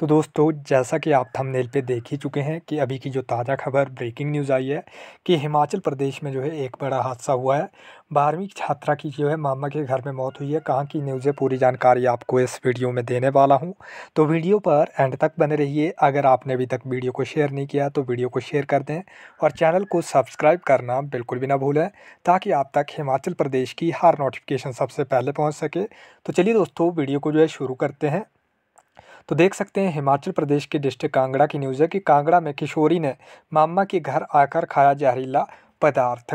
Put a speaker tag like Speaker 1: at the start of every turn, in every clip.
Speaker 1: तो दोस्तों जैसा कि आप थंबनेल पे देख ही चुके हैं कि अभी की जो ताज़ा खबर ब्रेकिंग न्यूज़ आई है कि हिमाचल प्रदेश में जो है एक बड़ा हादसा हुआ है बारहवीं छात्रा की जो है मामा के घर में मौत हुई है कहाँ की न्यूज़ है पूरी जानकारी आपको इस वीडियो में देने वाला हूँ तो वीडियो पर एंड तक बने रहिए अगर आपने अभी तक वीडियो को शेयर नहीं किया तो वीडियो को शेयर कर दें और चैनल को सब्सक्राइब करना बिल्कुल भी ना भूलें ताकि आप तक हिमाचल प्रदेश की हर नोटिफिकेशन सबसे पहले पहुँच सके तो चलिए दोस्तों वीडियो को जो है शुरू करते हैं तो देख सकते हैं हिमाचल प्रदेश के डिस्ट्रिक्ट कांगड़ा की न्यूज़ है कि कांगड़ा में किशोरी ने मामा के घर आकर खाया जहरीला पदार्थ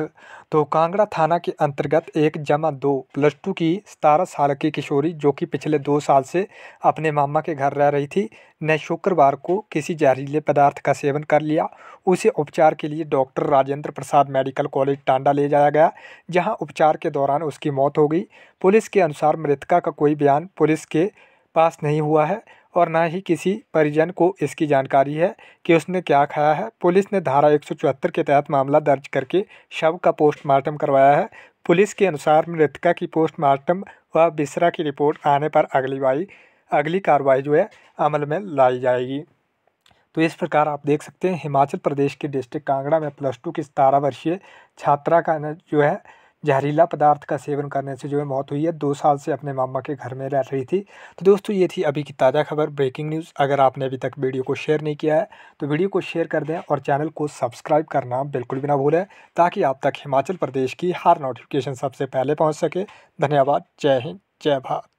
Speaker 1: तो कांगड़ा थाना के अंतर्गत एक जमा दो प्लस टू की सतारह साल की किशोरी जो कि पिछले दो साल से अपने मामा के घर रह रही थी ने शुक्रवार को किसी जहरीले पदार्थ का सेवन कर लिया उसे उपचार के लिए doctor Rajendra Prasad medical college Tanda ले जाया गया जहां उपचार के दौरान उसकी मौत हो गई पुलिस के अनुसार मृतका का कोई बयान पुलिस के पास नहीं हुआ है और ना ही किसी परिजन को इसकी जानकारी है कि उसने क्या खाया है पुलिस ने धारा एक के तहत मामला दर्ज करके शव का पोस्टमार्टम करवाया है पुलिस के अनुसार मृतका की पोस्टमार्टम व बिसरा की रिपोर्ट आने पर अगली बाई अगली कार्रवाई जो है अमल में लाई जाएगी तो इस प्रकार आप देख सकते हैं हिमाचल प्रदेश के डिस्ट्रिक्ट कांगड़ा में प्लस टू की सतारह वर्षीय छात्रा का जो है जहरीला पदार्थ का सेवन करने से जो है मौत हुई है दो साल से अपने मामा के घर में रह रही थी तो दोस्तों ये थी अभी की ताज़ा खबर ब्रेकिंग न्यूज़ अगर आपने अभी तक वीडियो को शेयर नहीं किया है तो वीडियो को शेयर कर दें और चैनल को सब्सक्राइब करना बिल्कुल भी ना भूलें ताकि आप तक हिमाचल प्रदेश की हर नोटिफिकेशन सबसे पहले पहुँच सके धन्यवाद जय हिंद जय भारत